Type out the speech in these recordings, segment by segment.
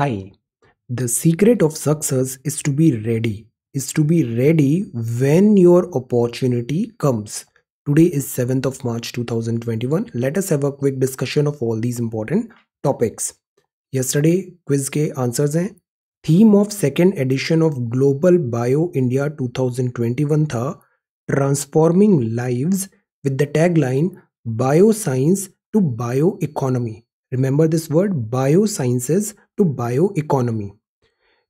Hi, the secret of success is to be ready, is to be ready when your opportunity comes. Today is 7th of March 2021. Let us have a quick discussion of all these important topics. Yesterday, quiz के answers हैं Theme of second edition of Global Bio India 2021 था transforming lives with the tagline Bioscience to Bioeconomy. Remember this word biosciences. To bio economy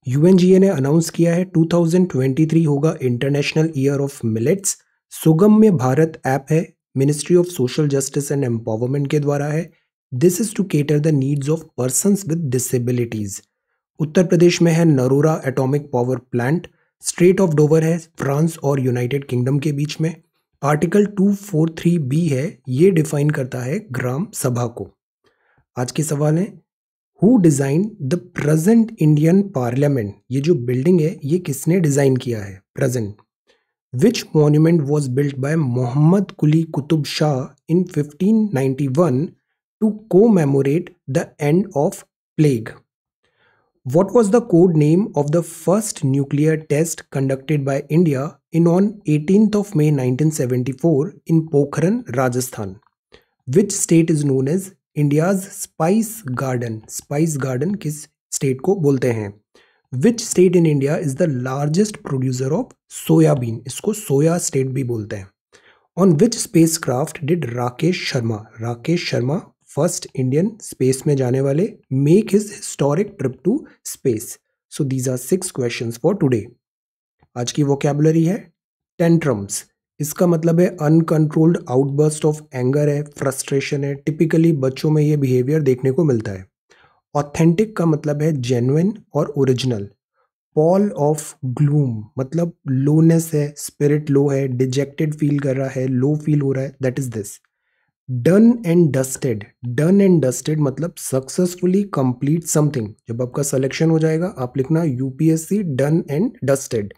यू ने announce किया है 2023 होगा international year of millets Sugamya Bharat app है ministry of social justice and empowerment के द्वारा है this is to cater the needs of person with disabilities Uttar Pradesh में है Narora atomic power plant strait of Dover है फ्रांस और यूनाइटेड किंगडम के बीच में आर्टिकल 243 बी है ये डिफाइन करता है ग्राम सभा को आज के सवाल हैं who design the present Indian parliament ये जो बिल्डिंग है ये किसने डिज़ाइन किया है present which monument was built by Mohammed Quli Qutb Shah in 1591 to commemorate the end of plague What was the code name of the first nuclear test conducted by India in on 18th of May 1974 in Pokhran, Rajasthan? Which state is known as India's spice garden spice garden किस state को बोलते हैं which state in India is the largest producer of soybean इसको soya state भी बोलते हैं on which spacecraft did Rakesh Sharma Rakesh Sharma first Indian space में जाने वाले make his historic trip to space so these are six question for today आज की vocabulary है टेंट्रम्स इसका मतलब है अनकंट्रोल्ड आउटबर्स्ट ऑफ एंगर है फ्रस्ट्रेशन है टिपिकली बच्चों में ये बिहेवियर देखने को मिलता है ऑथेंटिक का मतलब है जेन्युन और ओरिजिनल पॉल ऑफ ग्लूम मतलब लोनेस है स्पिरिट लो है डिजेक्टेड फील कर रहा है लो फील हो रहा है that is this done and dusted done and dusted मतलब सक्सेसफुली कंप्लीट समथिंग जब आपका सिलेक्शन हो जाएगा आप लिखना UPSC done and dusted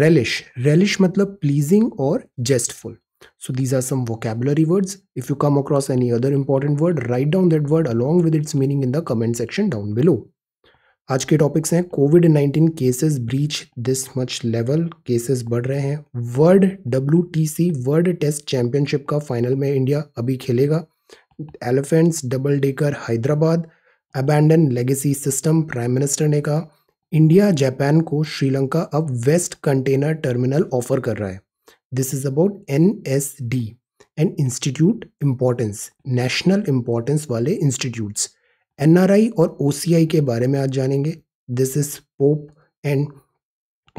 relish relish matlab pleasing or jestful so these are some vocabulary words if you come across any other important word write down that word along with its meaning in the comment section down below आज के topics हैं covid 19 cases breach this much level cases बढ़ रहे हैं world W world test championship का final में India अभी खेलेगा elephants double decker Hyderabad abandon legacy system prime minister ने कहा इंडिया जापान को श्रीलंका अब वेस्ट कंटेनर टर्मिनल ऑफर कर रहा है this is about N S D and institute importance national importance वाले इंस्टीट्यूट्स एन आर आई और ओ सी आई के बारे में आज जानेंगे this is pope and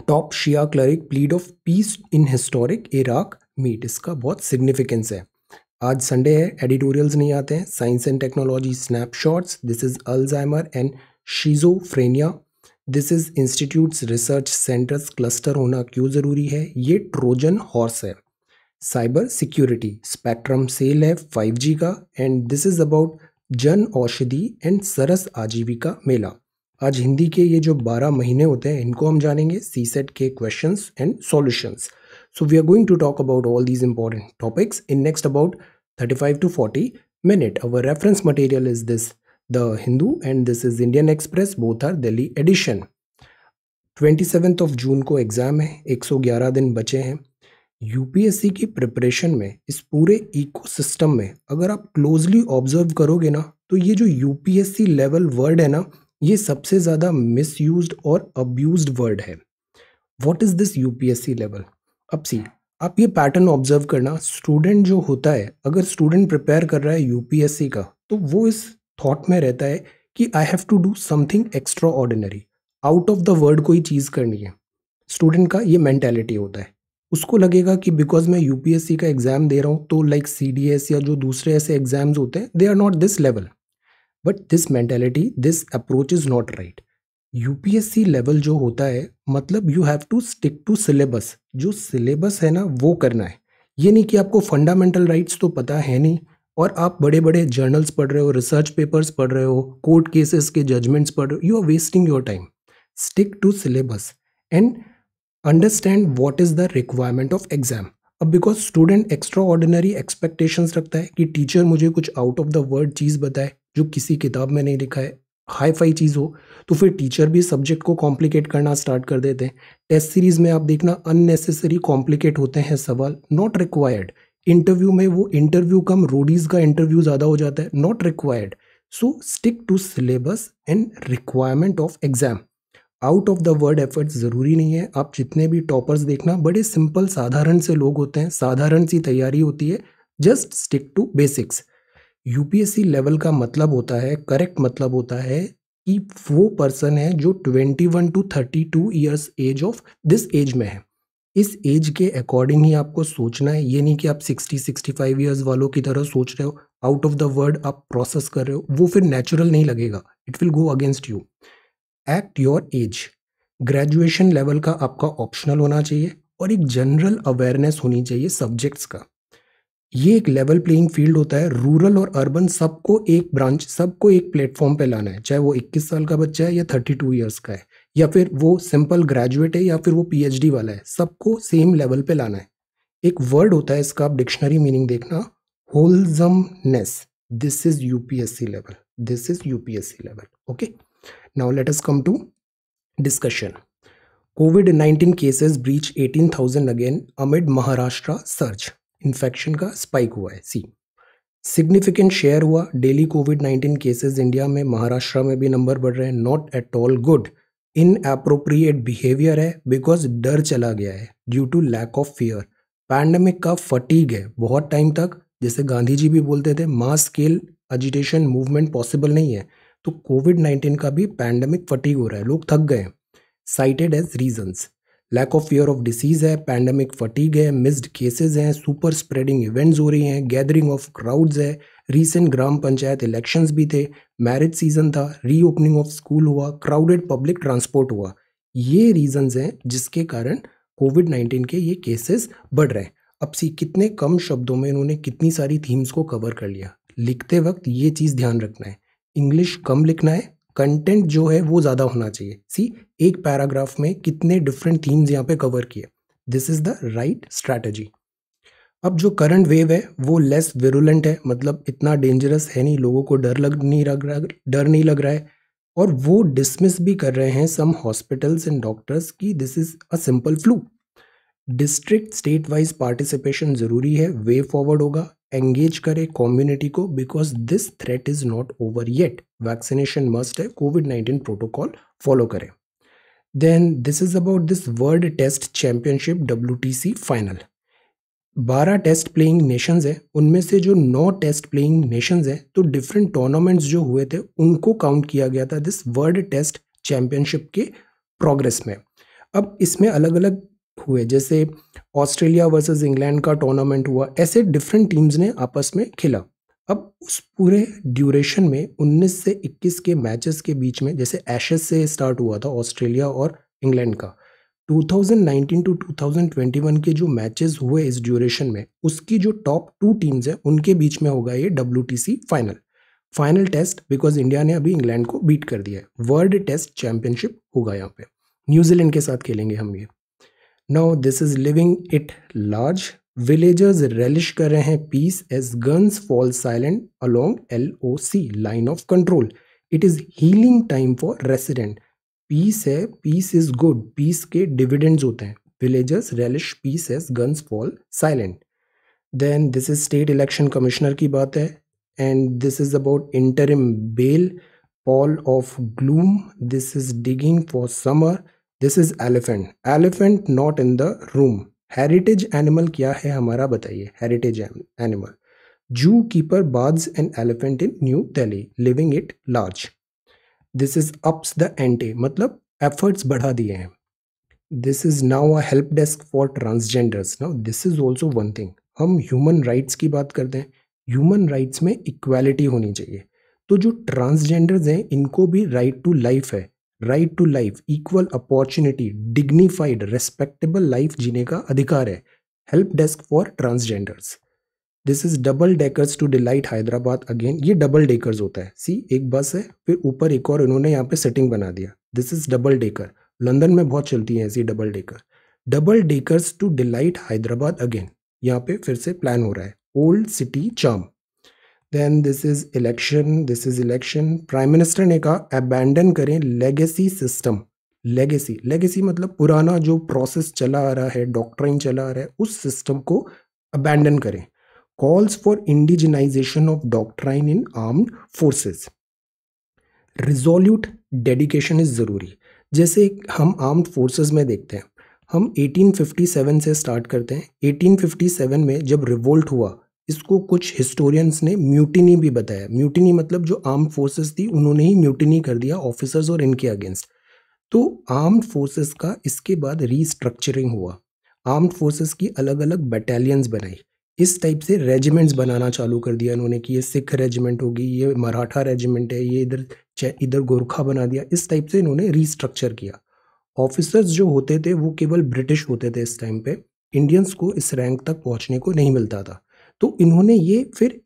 top Shia cleric plead of peace in historic Iraq meet इसका बहुत significance है आज संडे है एडिटोरियल्स नहीं आते हैं science and technology snapshots this is Alzheimer and schizophrenia this is institutes research centres cluster होना क्यों ज़रूरी है ये ट्रोजन हॉर्स है साइबर सिक्योरिटी स्पेक्ट्रम सेल है 5G का एंड दिस इज़ अबाउट जन औषधि एंड सरस आजीविका मेला आज हिंदी के ये जो 12 महीने होते हैं इनको हम जानेंगे सी सेट के questions and solutions so we are going to talk about all these important topics in next about 35 to 40 minute our reference material is this the Hindu and this is Indian Express both are Delhi edition 27th of June को exam है 111 दिन बचे हैं UPSC की preparation में इस पूरे ecosystem में अगर आप क्लोजली ऑब्जर्व करोगे ना तो ये जो यूपीएससी लेवल वर्ड है ना ये सबसे ज़्यादा मिसयूज्ड और यूज वर्ड है what is this UPSC level अब सी आप ये पैटर्न ऑब्जर्व करना स्टूडेंट जो होता है अगर स्टूडेंट प्रिपेयर कर रहा है यूपीएससी का तो वो इस थॉट में रहता है कि I have to do something extraordinary out of the world कोई चीज़ करनी है स्टूडेंट का ये मैंटेलिटी होता है उसको लगेगा कि बिकॉज मैं यूपीएससी का एग्ज़ाम दे रहा हूँ तो लाइक सी डी एस या जो दूसरे ऐसे एग्ज़ाम्स होते हैं they are not this level but this mentality this approach is not right UPSC level जो होता है मतलब you have to stick to syllabus जो सिलेबस है ना वो करना है ये नहीं कि आपको फंडामेंटल राइट्स तो पता है नहीं और आप बड़े बड़े जर्नल्स पढ़ रहे हो रिसर्च पेपर्स पढ़ रहे हो कोर्ट केसेस के जजमेंट्स पढ़ रहे हो you are wasting your time stick to syllabus and understand what is the requirement of exam अब because student extraordinary expectations रखता है कि टीचर मुझे कुछ आउट ऑफ द वर्ड चीज़ बताए जो किसी किताब में नहीं लिखा है हाई फाई चीज़ हो तो फिर टीचर भी सब्जेक्ट को कॉम्प्लिकेट करना स्टार्ट कर देते हैं टेस्ट सीरीज में आप देखना अननेसेसरी कॉम्प्लिकेट होते हैं सवाल नॉट रिक्वायर्ड इंटरव्यू में वो इंटरव्यू कम रोडीज़ का इंटरव्यू ज़्यादा हो जाता है not required so stick to syllabus and requirement of exam out of the word effort ज़रूरी नहीं है आप जितने भी टॉपर्स देखना बड़े सिंपल साधारण से लोग होते हैं साधारण सी तैयारी होती है just stick to basics UPSC level का मतलब होता है करेक्ट मतलब होता है कि वो पर्सन है जो 21 to 32 years age of this age में है इस एज के अकॉर्डिंग ही आपको सोचना है ये नहीं कि आप 60 65 इयर्स वालों की तरह सोच रहे हो आउट ऑफ द वर्ड आप प्रोसेस कर रहे हो वो फिर नेचुरल नहीं लगेगा it will go against you act your age graduation level का आपका ऑप्शनल होना चाहिए और एक जनरल अवेयरनेस होनी चाहिए सब्जेक्ट्स का ये एक लेवल प्लेइंग फील्ड होता है रूरल और अर्बन सबको एक ब्रांच सबको एक प्लेटफॉर्म पे लाना है चाहे वो 21 साल का बच्चा है या 32 इयर्स का है या फिर वो सिंपल ग्रेजुएट है या फिर वो पीएचडी वाला है सबको सेम लेवल पे लाना है एक वर्ड होता है इसका आप डिक्शनरी मीनिंग देखना होल्जमनेस this is UPSC level this is UPSC level okay now let us come to discussion covid nineteen cases breach eighteen thousand again amid Maharashtra search infection का स्पाइक हुआ है सी सिग्निफिकेंट शेयर हुआ daily covid nineteen cases India में महाराष्ट्र में भी number बढ़ रहे हैं not at all good in appropriate behaviour है बिकॉज डर चला गया है due to lack of fear pandemic का फटीग है बहुत टाइम तक जैसे गांधी जी भी बोलते थे mass scale agitation movement possible नहीं है तो कोविड नाइन्टीन का भी पैंडमिक फटीग हो रहा है लोग थक गए cited as reasons lack of fear of disease है पैंडमिक फटीग है मिस्ड केसेज हैं सुपर स्प्रेडिंग इवेंट्स हो रही हैं गैदरिंग ऑफ क्राउड्स है रीसेंट ग्राम पंचायत इलेक्शंस भी थे मैरिज सीजन था रीओपनिंग ऑफ स्कूल हुआ क्राउडेड पब्लिक ट्रांसपोर्ट हुआ ये रीजंस हैं जिसके कारण कोविड नाइन्टीन के ये केसेस बढ़ रहे हैं अब सी कितने कम शब्दों में इन्होंने कितनी सारी थीम्स को कवर कर लिया लिखते वक्त ये चीज़ ध्यान रखना है इंग्लिश कम लिखना है कंटेंट जो है वो ज़्यादा होना चाहिए सी एक पैराग्राफ में कितने डिफरेंट थीम्स यहाँ पे कवर किए this is the right strategy अब जो करंट वेव है वो लेस वेरुलेंट है मतलब इतना डेंजरस है नहीं लोगों को डर लग नहीं लग रहा डर नहीं लग रहा है और वो डिसमिस भी कर रहे हैं सम हॉस्पिटल्स एंड डॉक्टर्स कि this is a simple flu district state wise participation ज़रूरी है वे फॉरवर्ड होगा एंगेज करें कम्युनिटी को because this threat is not over yet vaccination must है कोविड नाइन्टीन प्रोटोकॉल फॉलो करें then this is about this world test championship W final बारह test playing nations है उनमें से जो नौ टेस्ट प्लेइंग नेशंस है तो डिफरेंट टूर्नामेंट्स जो हुए थे उनको काउंट किया गया था दिस वर्ल्ड टेस्ट चैम्पियनशिप के प्रोग्रेस में अब इसमें अलग अलग हुए जैसे ऑस्ट्रेलिया वर्सेस इंग्लैंड का टूर्नामेंट हुआ ऐसे डिफरेंट टीम्स ने आपस में खेला अब उस पूरे ड्यूरेशन में 19 से 21 के मैचेस के बीच में जैसे एशेस से स्टार्ट हुआ था ऑस्ट्रेलिया और इंग्लैंड का 2019 टू 2021 के जो मैचेस हुए इस ड्यूरेशन में उसकी जो टॉप टू टीम्स हैं उनके बीच में होगा ये W final final test because India ने अभी इंग्लैंड को बीट कर दिया है वर्ल्ड टेस्ट चैंपियनशिप होगा यहाँ पे न्यूजीलैंड के साथ खेलेंगे हम ये now this is living it large villagers relish कर रहे हैं peace as guns fall silent along L O C line of control it is healing time for resident peace है पीस इज गुड पीस के dividends होते हैं villagers relish peace as guns fall silent then this is state election commissioner की बात है and this is about interim bail pall of gloom this is digging for summer this is elephant elephant not in the room heritage animal क्या है हमारा बताइए heritage animal zoo keeper bards and elephant in new Delhi living it large this is ups the ante मतलब efforts बढ़ा दिए हैं this is now a help desk for transgenders now this is also one thing हम human rights की बात करते हैं human rights में इक्वालिटी होनी चाहिए तो जो ट्रांसजेंडर्स हैं इनको भी राइट टू लाइफ है right to life equal opportunity dignified respectable life जीने का अधिकार है help desk for transgenders this is double deckers to delight Hyderabad again ये डबल डेकर्स होता है सी एक बस है फिर ऊपर एक और इन्होंने यहाँ पे सेटिंग बना दिया this is double decker London में बहुत चलती है ऐसी double decker double deckers to delight Hyderabad again यहाँ पे फिर से प्लान हो रहा है old city charm then this is election this is election prime minister ने कहा अबैंडन करें लेगेसी सिस्टम लेगेसी लेगेसी मतलब पुराना जो प्रोसेस चला आ रहा है डॉक्टरिंग चला आ रहा है उस सिस्टम को अबैंडन करें calls for indigenization of doctrine in armed forces resolute dedication is ज़रूरी जैसे हम आर्म्ड फोर्सेस में देखते हैं हम 1857 से स्टार्ट करते हैं 1857 में जब रिवोल्ट हुआ इसको कुछ हिस्टोरियंस ने म्यूटिनी भी बताया म्यूटिनी मतलब जो आर्म्ड फोर्सेस थी उन्होंने ही म्यूटिनी कर दिया ऑफिसर्स और इनके अगेंस्ट तो आर्म्ड फोर्सेस का इसके बाद रीस्ट्रक्चरिंग हुआ आर्म्ड फोर्सेस की अलग अलग बटालियंस बनाई इस टाइप से रेजिमेंट्स बनाना चालू कर दिया इन्होंने कि ये सिख रेजिमेंट होगी ये मराठा रेजिमेंट है ये इधर इधर गोरखा बना दिया इस टाइप से इन्होंने रिस्ट्रक्चर किया ऑफिसर्स जो होते थे वो केवल ब्रिटिश होते थे इस टाइम पे इंडियंस को इस रैंक तक पहुंचने को नहीं मिलता था तो इन्होंने ये फिर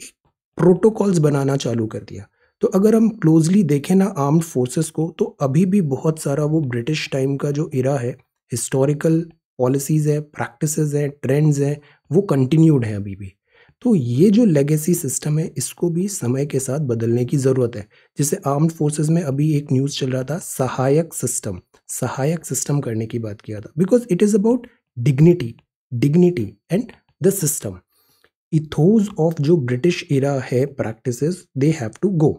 प्रोटोकॉल्स बनाना चालू कर दिया तो अगर हम क्लोजली देखें ना आर्म्ड फोर्सेस को तो अभी भी बहुत सारा वो ब्रिटिश टाइम का जो इरा है हिस्टोरिकल पॉलिसीज़ है प्रैक्टिसेस हैं ट्रेंड्स हैं वो कंटिन्यूड है अभी भी तो ये जो लेगेसी सिस्टम है इसको भी समय के साथ बदलने की ज़रूरत है जैसे आर्म्ड फोर्सेस में अभी एक न्यूज़ चल रहा था सहायक सिस्टम सहायक सिस्टम करने की बात किया था because it is about dignity dignity and the system ethos of जो ब्रिटिश इरा है practice they have to go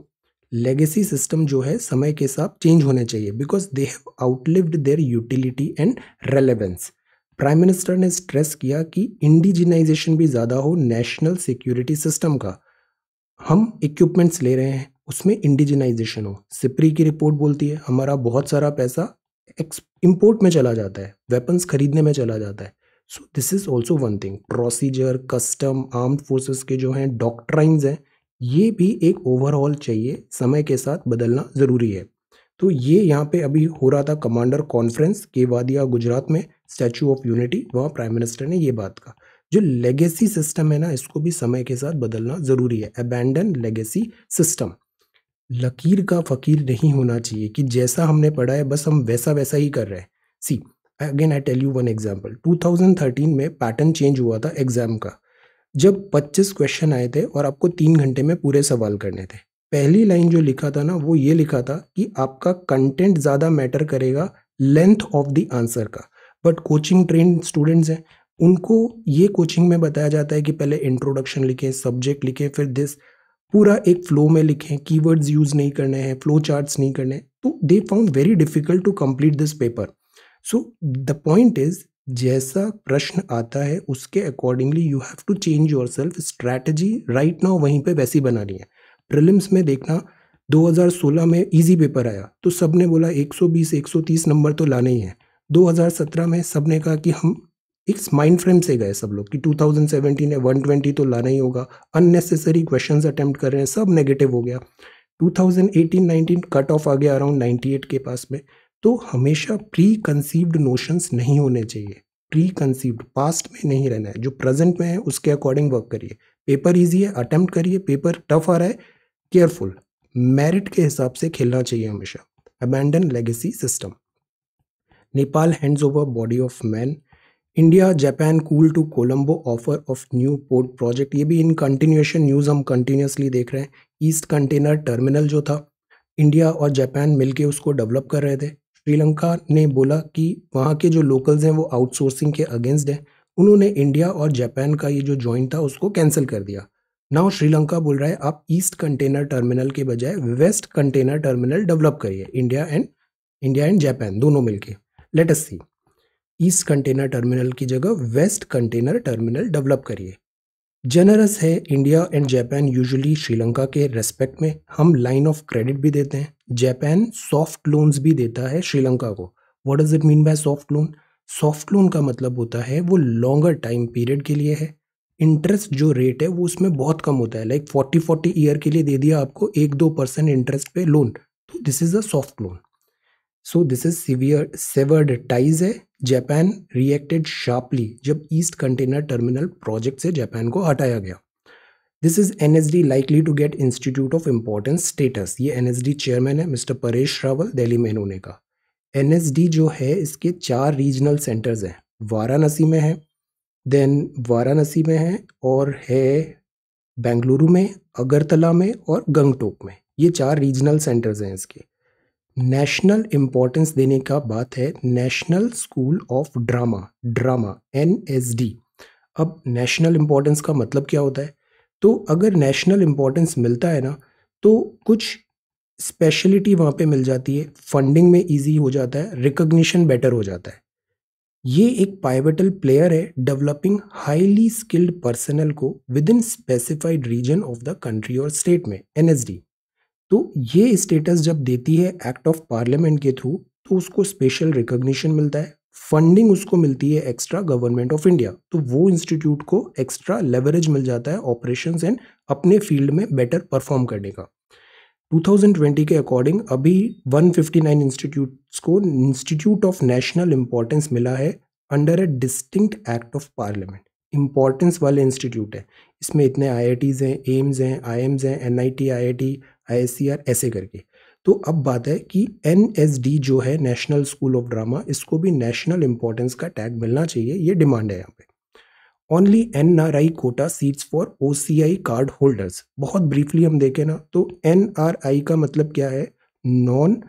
legacy system जो है समय के साथ चेंज होने चाहिए because they have outlived their utility and relevance prime minister ने स्ट्रेस किया कि इंडिजिनाइजेशन भी ज़्यादा हो नेशनल सिक्योरिटी सिस्टम का हम इक्विपमेंट्स ले रहे हैं उसमें इंडिजिनाइजेशन हो सिपरी की रिपोर्ट बोलती है हमारा बहुत सारा पैसा इम्पोर्ट में चला जाता है वेपन्स खरीदने में चला जाता है so this is also one thing procedure custom armed forces के जो हैं डॉक्ट्राइंस हैं ये भी एक ओवरऑल चाहिए समय के साथ बदलना ज़रूरी है तो ये यहाँ पे अभी हो रहा था कमांडर कॉन्फ्रेंस केवादिया गुजरात में स्टैचू ऑफ यूनिटी वहाँ प्राइम मिनिस्टर ने ये बात कहा जो लेगेसी सिस्टम है ना इसको भी समय के साथ बदलना ज़रूरी है अबैंडन लेगेसी सिस्टम लकीर का फ़कीर नहीं होना चाहिए कि जैसा हमने पढ़ा है बस हम वैसा वैसा ही कर रहे हैं see again I tell you one example 2013 में पैटर्न चेंज हुआ था एग्ज़ाम का जब 25 क्वेश्चन आए थे और आपको तीन घंटे में पूरे सवाल करने थे पहली लाइन जो लिखा था ना वो ये लिखा था कि आपका कंटेंट ज़्यादा मैटर करेगा लेंथ ऑफ द आंसर का बट कोचिंग ट्रेन स्टूडेंट्स हैं उनको ये कोचिंग में बताया जाता है कि पहले इंट्रोडक्शन लिखें सब्जेक्ट लिखें फिर दिस पूरा एक फ्लो में लिखें कीवर्ड्स यूज़ नहीं करने हैं फ्लो चार्ट्स नहीं करने तो they found very difficult to complete this paper so the point is जैसा प्रश्न आता है उसके accordingly you have to change your self strategy right now वहीं पे वैसी बनानी है प्रिलिम्स में देखना 2016 में इजी पेपर आया तो सब ने बोला 120 130 नंबर तो लाने ही हैं 2017 में सब ने कहा कि हम एक माइंड फ्रेम से गए सब लोग कि 2017 है 120 तो लाना ही होगा अननेसेसरी क्वेश्चंस अटेम्प्ट कर रहे हैं सब नेगेटिव हो गया 2018-19 कट ऑफ आ गया अराउंड 98 के पास में तो हमेशा प्री कंसीव्ड नोशंस नहीं होने चाहिए प्री कंसीव्ड पास्ट में नहीं रहना है जो प्रेजेंट में है उसके अकॉर्डिंग वर्क करिए पेपर ईजी है अटेम्प्ट करिए पेपर टफ आ रहा है केयरफुल मेरिट के हिसाब से खेलना चाहिए हमेशा abandon legacy system Nepal hands over body of man India Japan cool to Colombo offer of new port project ये भी इन कंटिन्यूएशन न्यूज़ हम कंटिन्यूसली देख रहे हैं ईस्ट कंटेनर टर्मिनल जो था इंडिया और जापान मिलके उसको डेवलप कर रहे थे श्रीलंका ने बोला कि वहाँ के जो लोकल्स हैं वो आउटसोर्सिंग के अगेंस्ट हैं उन्होंने इंडिया और जापान का ये जो जॉइंट था उसको कैंसिल कर दिया नाउ श्रीलंका बोल रहा है आप ईस्ट कंटेनर टर्मिनल के बजाय वेस्ट कंटेनर टर्मिनल डेवलप करिए India and India and Japan दोनों मिलकर let us see east container terminal की जगह वेस्ट कंटेनर टर्मिनल डेवलप करिए जनरस है India and Japan usually Sri Lanka के रेस्पेक्ट में हम लाइन ऑफ क्रेडिट भी देते हैं जापान सॉफ्ट लोन्स भी देता है श्रीलंका को what does it mean by soft loan soft loan का मतलब होता है वो लॉन्गर टाइम पीरियड के लिए है इंटरेस्ट जो रेट है वो उसमें बहुत कम होता है लाइक फोर्टी फोर्टी ईयर के लिए दे दिया आपको एक दो परसेंट इंटरेस्ट पे लोन तो this is a soft loan so this is severe severed ties है जापान रिएक्टेड शार्पली जब ईस्ट कंटेनर टर्मिनल प्रोजेक्ट से जापान को हटाया गया this is N S D likely to get institute of importance status ये N S D chairman है mister Paresh Rawal Delhi में इन्होंने कहा एन एस डी जो है इसके चार रीजनल सेंटर्स हैं वाराणसी में है देन वाराणसी में है और है बेंगलुरु में अगरतला में और गंगटोक में ये चार रीजनल सेंटर्स हैं इसके नेशनल इम्पोर्टेंस देने का बात है national school of drama drama N S D अब नेशनल इम्पोर्टेंस का मतलब क्या होता है तो अगर नेशनल इम्पोर्टेंस मिलता है ना तो कुछ स्पेशलिटी वहाँ पे मिल जाती है फंडिंग में इजी हो जाता है रिकग्निशन बेटर हो जाता है ये एक पाइवेटल प्लेयर है डेवलपिंग हाईली स्किल्ड पर्सनल को within specified region of the country और स्टेट में एनएसडी तो ये स्टेटस जब देती है एक्ट ऑफ पार्लियामेंट के थ्रू तो उसको स्पेशल रिकोगशन मिलता है फंडिंग उसको मिलती है एक्स्ट्रा गवर्नमेंट ऑफ इंडिया तो वो इंस्टीट्यूट को एक्स्ट्रा लेवरेज मिल जाता है ऑपरेशन एंड अपने फील्ड में बेटर परफॉर्म करने का 2020 के अकॉर्डिंग अभी 159 इंस्टीट्यूट्स को इंस्टीट्यूट ऑफ नेशनल इम्पोर्टेंस मिला है under a distinct act of parliament importance वाले इंस्टीट्यूट है इसमें इतने आई हैं एम्स हैं आई एम्स हैं N I T I I T I ऐसे करके तो अब बात है कि एन जो है नेशनल स्कूल ऑफ ड्रामा इसको भी नेशनल इंपॉर्टेंस का टैग मिलना चाहिए ये डिमांड है यहाँ पे only N R I quota seats for O C I card holders बहुत ब्रीफली हम देखें ना तो एन आर आई का मतलब क्या है नॉन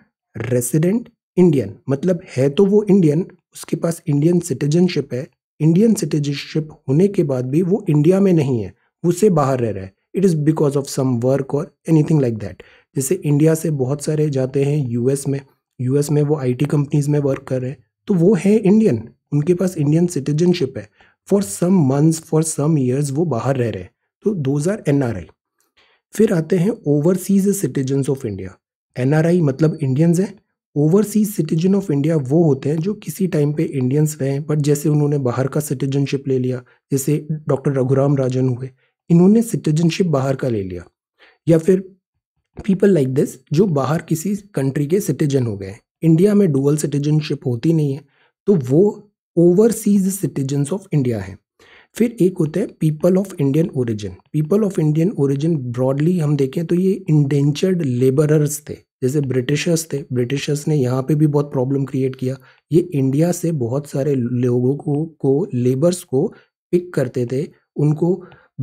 रेसिडेंट इंडियन मतलब है तो वो इंडियन उसके पास इंडियन सिटीजनशिप है इंडियन सिटीजनशिप होने के बाद भी वो इंडिया में नहीं है उसे बाहर रह रहा है it is because of some work और एनीथिंग लाइक दैट जैसे इंडिया से बहुत सारे जाते हैं यूएस में यूएस में वो आईटी कंपनीज़ में वर्क कर रहे हैं तो वो है इंडियन उनके पास इंडियन सिटीजनशिप है for some months for some years वो बाहर रह रहे हैं तो those are N R I फिर आते हैं overseas citizen of India N R I मतलब इंडियंस हैं ओवरसीज सिटीजन ऑफ इंडिया वो होते हैं जो किसी टाइम पे इंडियंस रहे हैं बट जैसे उन्होंने बाहर का सिटीजनशिप ले लिया जैसे डॉक्टर रघुराम राजन हुए इन्होंने सिटीजनशिप बाहर का ले लिया या फिर पीपल लाइक दिस जो बाहर किसी कंट्री के सिटीजन हो गए इंडिया में डुअल सिटीजनशिप होती नहीं है तो वो ओवरसीज सिटीजन्स ऑफ इंडिया हैं फिर एक होता है people of Indian origin people of Indian origin broadly हम देखें तो ये इंडेंचर्ड लेबरर्स थे जैसे ब्रिटिशर्स थे ब्रिटिशर्स ने यहाँ पे भी बहुत प्रॉब्लम क्रिएट किया ये इंडिया से बहुत सारे लोगों को को लेबर्स को पिक करते थे उनको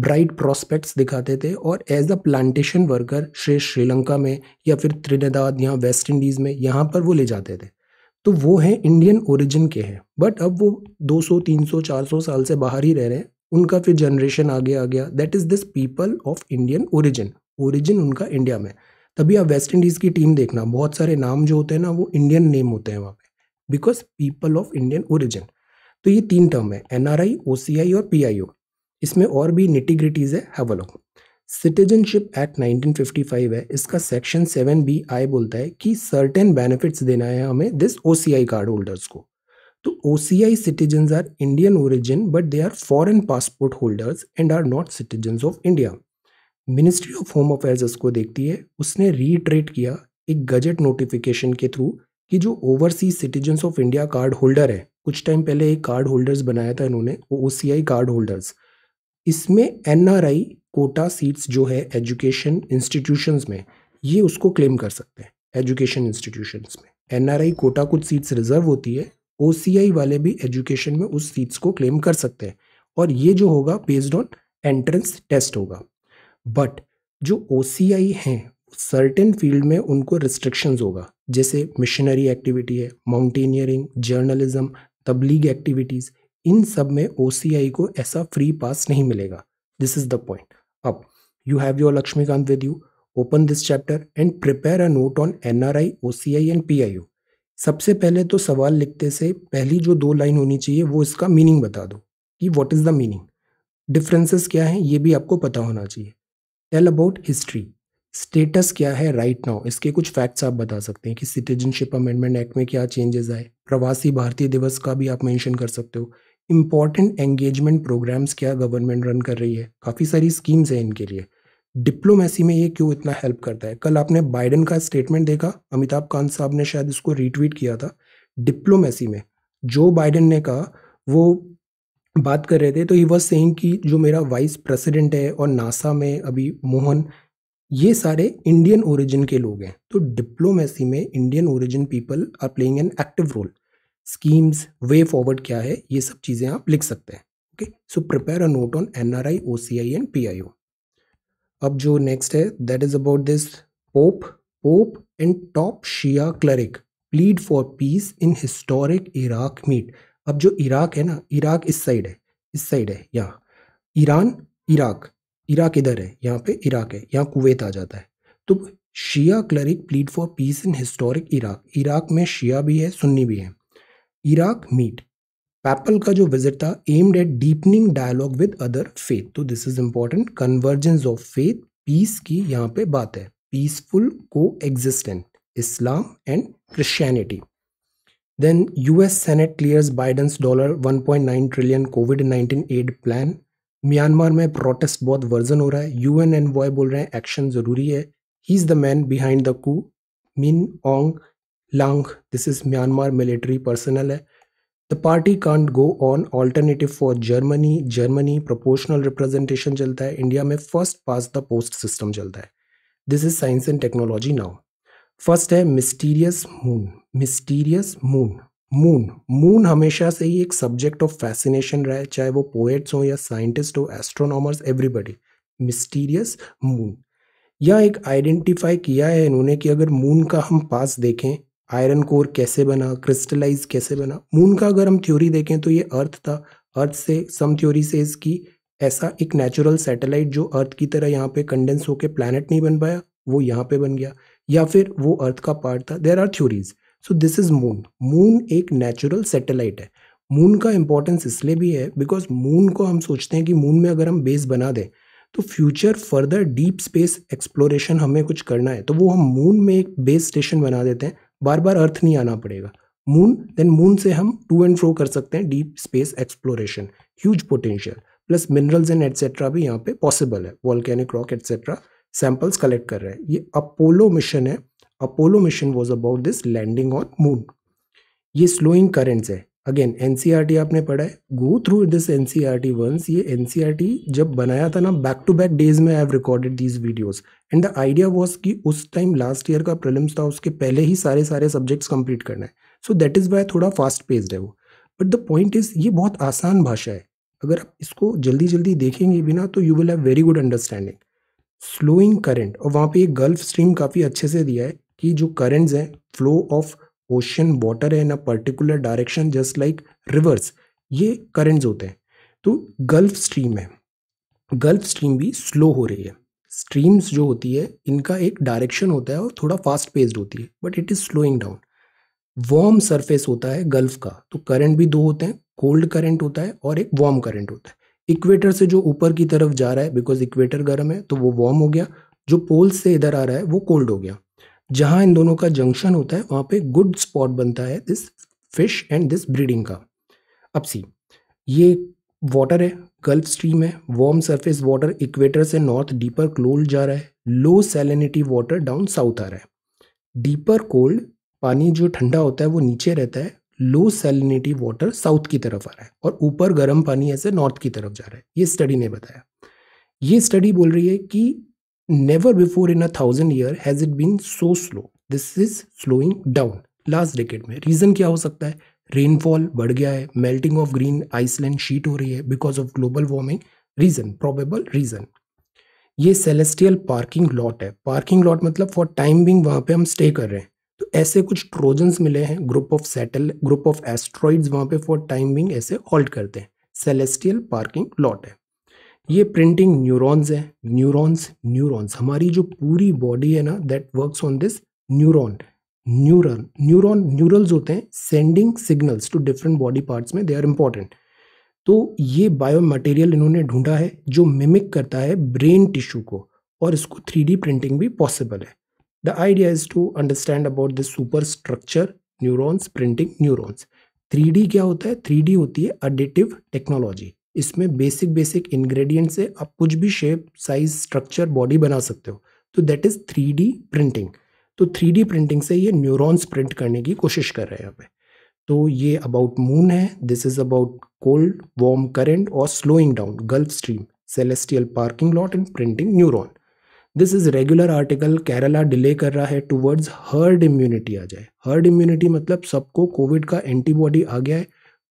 ब्राइट प्रॉस्पेक्ट्स दिखाते थे और एज अ प्लांटेशन वर्कर श्रेय श्रीलंका में या फिर त्रिनेदाद यहाँ वेस्ट इंडीज़ में यहाँ पर वो ले जाते थे तो वो हैं इंडियन ओरिजिन के हैं बट अब वो 200, 300, 400 साल से बाहर ही रह रहे हैं उनका फिर जनरेशन आगे आ गया that is this people of Indian origin origin उनका इंडिया में तभी आप वेस्ट इंडीज़ की टीम देखना बहुत सारे नाम जो होते हैं ना वो इंडियन नेम होते हैं वहाँ पे because people of Indian origin तो ये तीन टर्म है N R I O C आई और पी आई ओ इसमें और भी निटिग्रिटीज़ है हैव लोग सिटीजनशिप एक्ट 1955 है इसका सेक्शन सेवन बी आई बोलता है कि सर्टेन बेनिफिट्स देना है हमें दिस ओ कार्ड होल्डर्स को तो O C I citizens are Indian origin but they are foreign passport holders and are not citizens of India ministry of home affairs इसको देखती है उसने रीट्रेट किया एक गजट नोटिफिकेशन के थ्रू कि जो overseas citizens of India card holder है कुछ टाइम पहले एक कार्ड होल्डर्स बनाया था इन्होंने ओ कार्ड होल्डर्स इसमें एन कोटा सीट्स जो है एजुकेशन इंस्टीट्यूशंस में ये उसको क्लेम कर सकते हैं एजुकेशन इंस्टीट्यूशंस में एन कोटा कुछ सीट्स रिजर्व होती है ओ वाले भी एजुकेशन में उस सीट्स को क्लेम कर सकते हैं और ये जो होगा बेस्ड ऑन एंट्रेंस टेस्ट होगा बट जो ओ हैं सर्टेन फील्ड में उनको रिस्ट्रिक्शंस होगा जैसे मिशनरी एक्टिविटी है माउंटेनियरिंग जर्नलिज्म तबलीग एक्टिविटीज़ इन सब में ओ को ऐसा फ्री पास नहीं मिलेगा दिस इज द पॉइंट अब you have your Laxmikanth with you open this chapter and prepare a note on N R I O C I and P I U सबसे पहले तो सवाल लिखते से पहली जो दो लाइन होनी चाहिए वो इसका मीनिंग बता दो कि what is the meaning differences क्या है ये भी आपको पता होना चाहिए टेल अबाउट हिस्ट्री स्टेटस क्या है राइट right नाउ इसके कुछ फैक्ट्स आप बता सकते हैं कि सिटीजनशिप अमेंडमेंट एक्ट में क्या चेंजेस आए प्रवासी भारतीय दिवस का भी आप मेंशन कर सकते हो इम्पॉर्टेंट एंगेजमेंट प्रोग्राम्स क्या गवर्नमेंट रन कर रही है काफ़ी सारी स्कीम्स हैं इनके लिए डिप्लोमेसी में ये क्यों इतना हेल्प करता है कल आपने बाइडन का स्टेटमेंट देखा अमिताभ कांत साहब ने शायद इसको रीट्वीट किया था डिप्लोमेसी में जो बाइडन ने कहा वो बात कर रहे थे तो ही वॉज सेइंग कि जो मेरा वाइस प्रेसिडेंट है और नासा में अभी मोहन ये सारे इंडियन ओरिजिन के लोग हैं तो डिप्लोमेसी में Indian origin people are playing an active role schemes way forward क्या है ये सब चीज़ें आप लिख सकते हैं okay so prepare a note on N R I O C I and P I O अब जो नेक्स्ट है that is about this pope pope and top Shia cleric plead for peace in historic Iraq meet अब जो Iraq है ना Iraq इस side है इस साइड है यहाँ ईरान इराक इराक इधर है यहाँ पे इराक है यहाँ कुवैत आ जाता है तो Shia cleric plead for peace in historic Iraq Iraq में शिया भी है सुन्नी भी है इराक मीट पैपल का जो विजिट था aimed at deepening dialogue with other faith तो this is important convergence of faith peace की यहाँ पे बात है peaceful coexistent Islam and Christianity Then US Senate clears Biden's $1.9 trillion Covid 19 aid plan Myanmar में protest बहुत version हो रहा है यू एन एन वॉय बोल रहे हैं एक्शन ज़रूरी है he is the man behind the coup Min Aung Hlaing this is Myanmar military personal है the party can't go on alternative for Germany Germany proportional representation चलता है इंडिया में first past the post system चलता है this is science and technology now first है mysterious moon mysterious moon moon moon हमेशा से ही एक सब्जेक्ट ऑफ फैसिनेशन रहा है चाहे वो पोएट्स हो या साइंटिस्ट हो एस्ट्रोनॉमर्स एवरीबडी मिस्टीरियस मून यह एक आइडेंटिफाई किया है इन्होंने कि अगर मून का हम पास देखें आयरन कोर कैसे बना क्रिस्टलाइज कैसे बना मून का अगर हम थ्योरी देखें तो ये अर्थ था अर्थ से सम थ्योरी से इसकी ऐसा एक नेचुरल सैटेलाइट जो अर्थ की तरह यहाँ पे कंडेंस होकर प्लानट नहीं बन पाया वो यहाँ पे बन गया या फिर वो अर्थ का पार्ट था there are theories so this is moon moon एक नेचुरल सेटेलाइट है मून का इंपॉर्टेंस इसलिए भी है बिकॉज मून को हम सोचते हैं कि मून में अगर हम बेस बना दें तो future further deep space exploration हमें कुछ करना है तो वो हम मून में एक बेस स्टेशन बना देते हैं बार बार अर्थ नहीं आना पड़ेगा मून देन मून से हम टू एंड फ्रो कर सकते हैं deep space exploration huge potential plus minerals and etcetera भी यहाँ पे पॉसिबल है volcanic rock etcetera samples collect कर रहे हैं ये अपोलो मिशन है Apollo mission was about this landing on moon ये स्लोइंग करेंट्स है अगेन एन e आपने पढ़ा है go through this N C R T once ये एन सी आर टी जब बनाया था ना बैक टू बैक डेज में आई have recorded these videos and the idea was कि उस टाइम लास्ट ईयर का प्रॉब्लम्स था उसके पहले ही सारे सारे सब्जेक्ट्स कंप्लीट करना है सो दैट इज़ वाई थोड़ा फास्ट पेस्ड है वो बट द पॉइंट इज़ ये बहुत आसान भाषा है अगर आप इसको जल्दी जल्दी देखेंगे भी ना तो you will have very good understanding slowing current और वहाँ पे ये गल्फ स्ट्रीम काफ़ी अच्छे से दिया है कि जो करंट्स हैं फ्लो ऑफ ओशन वाटर है in a particular direction just like rivers ये करेंट्स होते हैं तो गल्फ स्ट्रीम है गल्फ स्ट्रीम भी स्लो हो रही है स्ट्रीम्स जो होती है इनका एक डायरेक्शन होता है और थोड़ा फास्ट पेस्ड होती है but it is slowing down warm surface होता है गल्फ का तो करंट भी दो होते हैं कोल्ड करंट होता है और एक वार्म करंट होता है इक्वेटर से जो ऊपर की तरफ जा रहा है बिकॉज इक्वेटर गर्म है तो वो वार्म हो गया जो पोल्स से इधर आ रहा है वो कोल्ड हो गया जहाँ इन दोनों का जंक्शन होता है वहाँ पे गुड स्पॉट बनता है this fish and this breeding का अब सी ये वाटर है गल्फ स्ट्रीम है वार्म सरफेस वाटर इक्वेटर से नॉर्थ डीपर क्लोल जा रहा है low salinity water down south आ रहा है डीपर कोल्ड पानी जो ठंडा होता है वो नीचे रहता है लो सेलिनिटी वाटर साउथ की तरफ आ रहा है और ऊपर गर्म पानी ऐसे नॉर्थ की तरफ जा रहा है ये स्टडी ने बताया ये स्टडी बोल रही है कि Never before in a thousand year has it been so slow. This is slowing down. last decade में reason क्या हो सकता है rainfall बढ़ गया है melting of green Iceland sheet हो रही है because of global warming reason probable reason ये celestial parking lot है parking lot मतलब for time being वहाँ पे हम stay कर रहे हैं तो ऐसे कुछ ट्रोजन्स मिले हैं group of settle group of asteroids वहाँ पे फॉर टाइम बिंग ऐसे हॉल्ट करते हैं सेलेस्टियल पार्किंग लॉट है ये प्रिंटिंग न्यूरॉन्स है न्यूरॉन्स न्यूरॉन्स हमारी जो पूरी बॉडी है ना that works on this neuron neural neuron neurals होते हैं sending signals to different body parts में दे आर इम्पॉर्टेंट तो ये बायो मटेरियल इन्होंने ढूंढा है जो मिमिक करता है ब्रेन टिश्यू को और इसको थ्री प्रिंटिंग भी पॉसिबल है the idea is to understand about this super structure neurons printing neurons three क्या होता है थ्री होती है अडिटिव टेक्नोलॉजी इसमें बेसिक बेसिक इन्ग्रेडियंट से आप कुछ भी शेप साइज स्ट्रक्चर बॉडी बना सकते हो तो दैट इज़ थ्री प्रिंटिंग तो थ्री प्रिंटिंग से ये न्यूरॉन्स प्रिंट करने की कोशिश कर रहे हैं यहाँ पे तो ये अबाउट मून है this is about cold warm current और slowing down gulf stream celestial parking lot and printing neuron this is regular article Kerala delay कर रहा है टूवर्ड्स हर्ड इम्यूनिटी आ जाए हर्ड इम्यूनिटी मतलब सबको कोविड का एंटीबॉडी आ गया है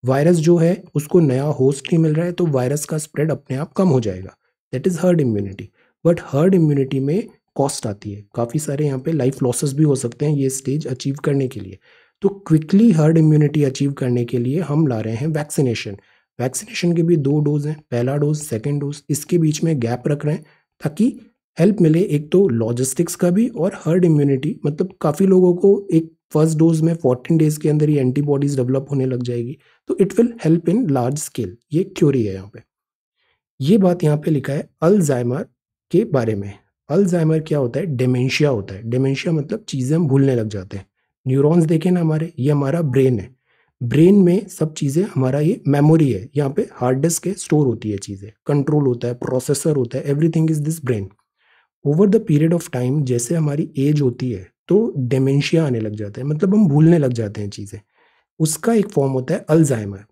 वायरस जो है उसको नया होस्ट नहीं मिल रहा है तो वायरस का स्प्रेड अपने आप कम हो जाएगा that is herd immunity but herd immunity में कॉस्ट आती है काफ़ी सारे यहाँ पे लाइफ लॉसेस भी हो सकते हैं ये स्टेज अचीव करने के लिए तो क्विकली हर्ड इम्यूनिटी अचीव करने के लिए हम ला रहे हैं वैक्सीनेशन वैक्सीनेशन के भी दो डोज हैं पहला डोज सेकेंड डोज इसके बीच में गैप रख रहे हैं ताकि हेल्प मिले एक तो लॉजिस्टिक्स का भी और हर्ड इम्यूनिटी मतलब काफ़ी लोगों को एक फर्स्ट डोज में फोर्टीन डेज के अंदर ही एंटीबॉडीज़ डेवलप होने लग जाएगी तो it will help in large scale ये थ्योरी है यहाँ पे ये बात यहाँ पे लिखा है अल्जाइमर के बारे में अल्जाइमर क्या होता है डेमेंशिया होता है डेमेंशिया मतलब चीज़ें हम भूलने लग जाते हैं न्यूरॉन्स देखें ना हमारे ये हमारा ब्रेन है ब्रेन में सब चीज़ें हमारा ये मेमोरी है यहाँ पे हार्ड डिस्क है स्टोर होती है चीज़ें कंट्रोल होता है प्रोसेसर होता है everything is this brain over the period of time जैसे हमारी एज होती है तो डेमेंशिया आने लग जाता है मतलब हम भूलने लग जाते हैं चीज़ें उसका एक फॉर्म होता है अल्जाइमर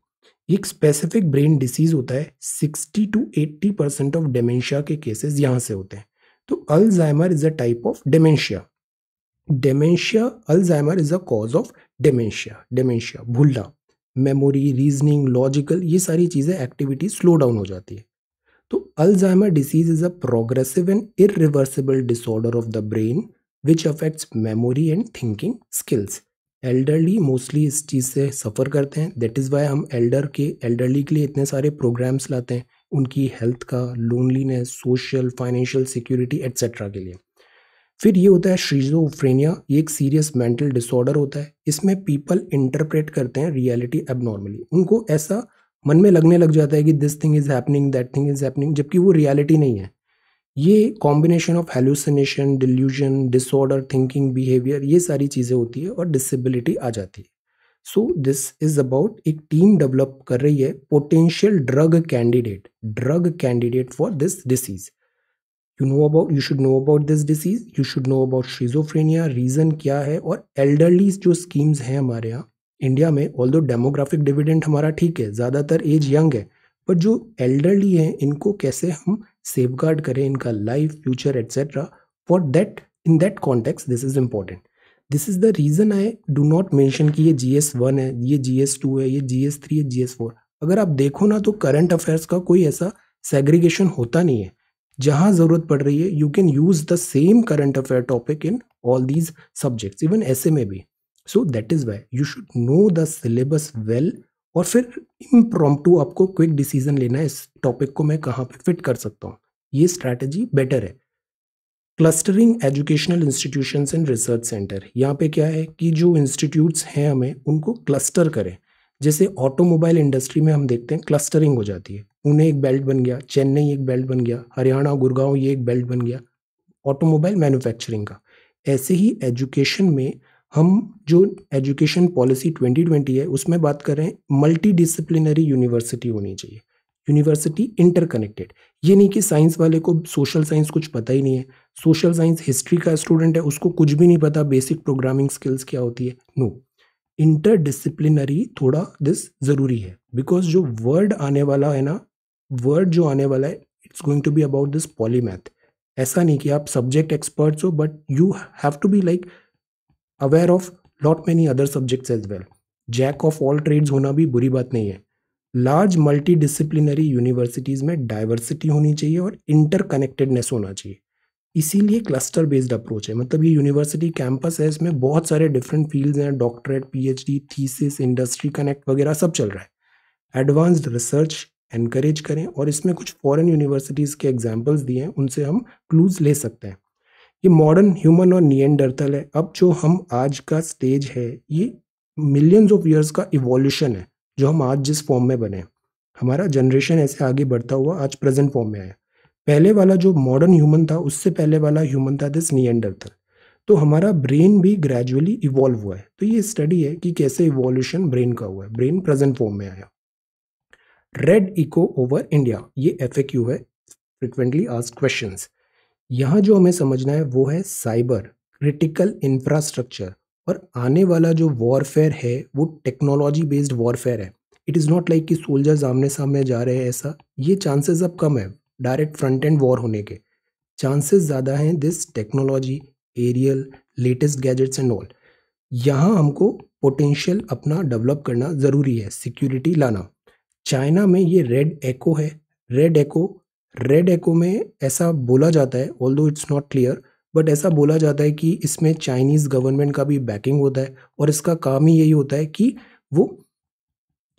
एक स्पेसिफिक ब्रेन डिसीज होता है 60 टू 80 परसेंट ऑफ डेमेंशिया के केसेस यहाँ से होते हैं तो Alzheimer is a type of dementia dementia Alzheimer is a cause of dementia dementia भूलना मेमोरी रीजनिंग लॉजिकल ये सारी चीज़ें एक्टिविटी स्लो डाउन हो जाती है तो Alzheimer disease is a progressive and irreversible disorder of the brain which affects memory and thinking skills elderly mostly इस चीज़ से सफ़र करते हैं दैट इज़ वाई हम एल्डर के एल्डरली के लिए इतने सारे प्रोग्राम्स लाते हैं उनकी हेल्थ का loneliness social financial security etcetera के लिए फिर ये होता है श्रीजोफ्रेनिया ये एक सीरियस मेंटल डिसऑर्डर होता है इसमें पीपल इंटरप्रेट करते हैं रियलिटी एबनॉर्मली उनको ऐसा मन में लगने लग जाता है कि this thing is happening that thing is happening जबकि वो रियलिटी नहीं है ये combination of hallucination delusion disorder thinking behaviour ये सारी चीज़ें होती है और डिसेबिलिटी आ जाती है सो दिस इज अबाउट एक टीम डेवलप कर रही है potential drug candidate drug candidate for this disease you know about you should know about this disease you should know about schizophrenia reason क्या है और एल्डरली जो स्कीम्स हैं हमारे यहाँ इंडिया में ऑल दो डेमोग्राफिक डिविडेंट हमारा ठीक है ज़्यादातर एज यंग है पर जो एल्डरली हैं इनको कैसे हम सेफ गार्ड करें इनका life future etcetera for that in that context this is important this is the reason I do not mention कि ये जी एस वन है ये जी एस टू है ये जी एस थ्री है जी एस फोर अगर आप देखो ना तो करंट अफेयर्स का कोई ऐसा सेग्रीगेशन होता नहीं है जहाँ ज़रूरत पड़ रही है you can use the same current affair topic in all these subjects even ऐसे में भी so that is why you should know the syllabus well और फिर इम आपको क्विक डिसीजन लेना है इस टॉपिक को मैं कहाँ पर फिट कर सकता हूँ ये स्ट्रैटेजी बेटर है clustering educational institutions and research centre यहाँ पे क्या है कि जो इंस्टीट्यूट्स हैं हमें उनको क्लस्टर करें जैसे ऑटोमोबाइल इंडस्ट्री में हम देखते हैं क्लस्टरिंग हो जाती है पुणे एक बेल्ट बन गया चेन्नई एक बेल्ट बन गया हरियाणा गुड़गांव ये एक बेल्ट बन गया ऑटोमोबाइल मैन्युफैक्चरिंग का ऐसे ही एजुकेशन में हम जो एजुकेशन पॉलिसी 2020 है उसमें बात कर रहे हैं मल्टी डिसिप्लिनरी यूनिवर्सिटी होनी चाहिए यूनिवर्सिटी इंटरकनेक्टेड ये नहीं कि साइंस वाले को सोशल साइंस कुछ पता ही नहीं है सोशल साइंस हिस्ट्री का स्टूडेंट है उसको कुछ भी नहीं पता बेसिक प्रोग्रामिंग स्किल्स क्या होती है नो इंटर डिसिप्लिनरी थोड़ा दिस ज़रूरी है बिकॉज जो वर्ड आने वाला है ना वर्ड जो आने वाला है it's going to be about this polymath ऐसा नहीं कि आप सब्जेक्ट एक्सपर्ट्स हो but you have to be like aware of lot many other subjects as well jack of all trades होना भी बुरी बात नहीं है लार्ज मल्टी डिसिप्लिनरी यूनिवर्सिटीज़ में डाइवर्सिटी होनी चाहिए और इंटरकनेक्टेडनेस होना चाहिए इसीलिए क्लस्टर बेस्ड अप्रोच है मतलब ये यूनिवर्सिटी कैंपस है इसमें बहुत सारे डिफरेंट फील्ड्स हैं doctorate PhD thesis industry connect वगैरह सब चल रहा है एडवांस्ड रिसर्च एनकरेज करें और इसमें कुछ फॉरेन यूनिवर्सिटीज़ के एग्जाम्पल्स दिए हैं उनसे हम क्लूज ले सकते हैं ये मॉडर्न ह्यूमन और नियंडरतल है अब जो हम आज का स्टेज है ये मिलियंस ऑफ ईयर्स का इवोल्यूशन है जो हम आज जिस फॉर्म में बने हमारा जनरेशन ऐसे आगे बढ़ता हुआ आज प्रेजेंट फॉर्म में आया पहले वाला जो मॉडर्न ह्यूमन था उससे पहले वाला ह्यूमन था दिस नियंडरतल तो हमारा ब्रेन भी ग्रेजुअली इवॉल्व हुआ है तो ये स्टडी है कि कैसे इवोल्यूशन ब्रेन का हुआ है ब्रेन प्रेजेंट फॉर्म में आया रेड इको ओवर इंडिया ये एफ है फ्रिक्वेंटली आज क्वेश्चन यहाँ जो हमें समझना है वो है साइबर क्रिटिकल इंफ्रास्ट्रक्चर और आने वाला जो वॉरफेयर है वो टेक्नोलॉजी बेस्ड वॉरफेयर है इट इज़ नॉट लाइक कि सोल्जर्स आमने सामने जा रहे हैं ऐसा ये चांसेस अब कम है डायरेक्ट फ्रंट एंड वॉर होने के चांसेस ज़्यादा हैं this technology aerial latest gadgets and all यहाँ हमको पोटेंशियल अपना डेवलप करना ज़रूरी है सिक्योरिटी लाना चाइना में ये रेड एको है रेड एको रेड एको में ऐसा बोला जाता है ऑल दो इट्स नॉट क्लियर बट ऐसा बोला जाता है कि इसमें चाइनीज़ गवर्नमेंट का भी बैकिंग होता है और इसका काम ही यही होता है कि वो